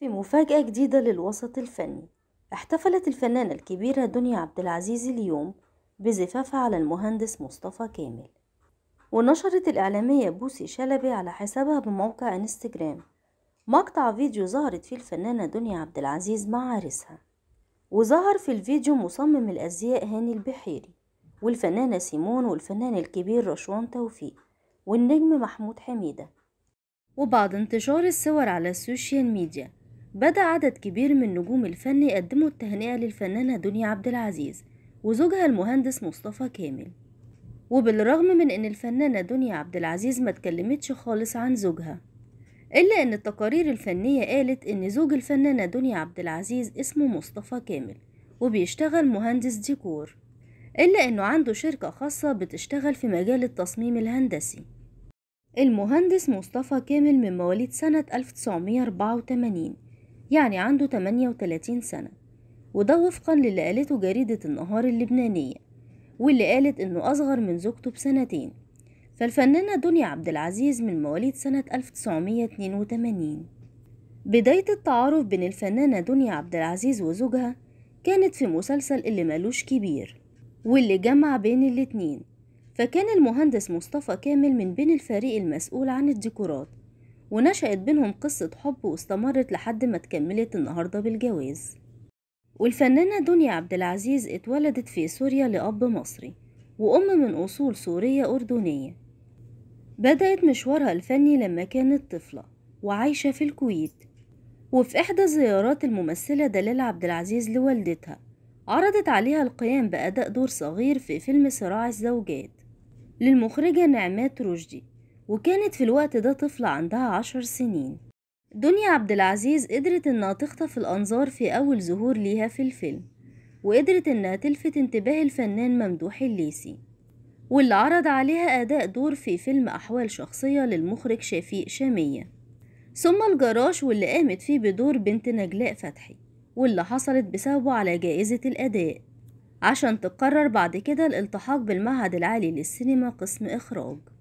في مفاجأة جديدة للوسط الفني احتفلت الفنانة الكبيرة دنيا عبد العزيز اليوم بزفافها على المهندس مصطفى كامل ونشرت الإعلامية بوسي شلبي على حسابها بموقع انستجرام مقطع فيديو ظهرت فيه الفنانة دنيا عبد العزيز مع عريسها وظهر في الفيديو مصمم الأزياء هاني البحيري والفنانة سيمون والفنان الكبير رشوان توفيق والنجم محمود حميدة وبعد انتشار الصور على السوشيال ميديا بدأ عدد كبير من نجوم الفن يقدموا التهنئة للفنانة دنيا عبد العزيز وزوجها المهندس مصطفى كامل وبالرغم من ان الفنانة دنيا عبد العزيز ما تكلمتش خالص عن زوجها إلا إن التقارير الفنية قالت إن زوج الفنانة دنيا عبد العزيز اسمه مصطفى كامل وبيشتغل مهندس ديكور إلا إنه عنده شركة خاصة بتشتغل في مجال التصميم الهندسي المهندس مصطفى كامل من مواليد سنة 1984 يعني عنده 38 سنة وده وفقا للي قالته جريدة النهار اللبنانية واللي قالت إنه أصغر من زوجته بسنتين فالفنانة دنيا عبد العزيز من مواليد سنة 1982 بداية التعارف بين الفنانة دنيا عبد العزيز وزوجها كانت في مسلسل اللي مالوش كبير واللي جمع بين الاتنين فكان المهندس مصطفى كامل من بين الفريق المسؤول عن الديكورات ونشأت بينهم قصة حب واستمرت لحد ما اتكملت النهاردة بالجواز والفنانة دنيا عبد العزيز اتولدت في سوريا لأب مصري وأم من أصول سورية أردنية بدأت مشوارها الفني لما كانت طفلة وعايشة في الكويت وفي إحدى زيارات الممثلة دلال عبد العزيز لوالدتها عرضت عليها القيام بأداء دور صغير في فيلم صراع الزوجات للمخرجة نعمات رشدي وكانت في الوقت ده طفلة عندها عشر سنين دنيا عبد العزيز قدرت إنها تخطف الأنظار في أول ظهور ليها في الفيلم وقدرت إنها تلفت انتباه الفنان ممدوح الليثي واللي عرض عليها أداء دور في فيلم أحوال شخصية للمخرج شفيق شامية ثم الجراش واللي قامت فيه بدور بنت نجلاء فتحي واللي حصلت بسببه على جائزة الأداء عشان تقرر بعد كده الالتحاق بالمعهد العالي للسينما قسم إخراج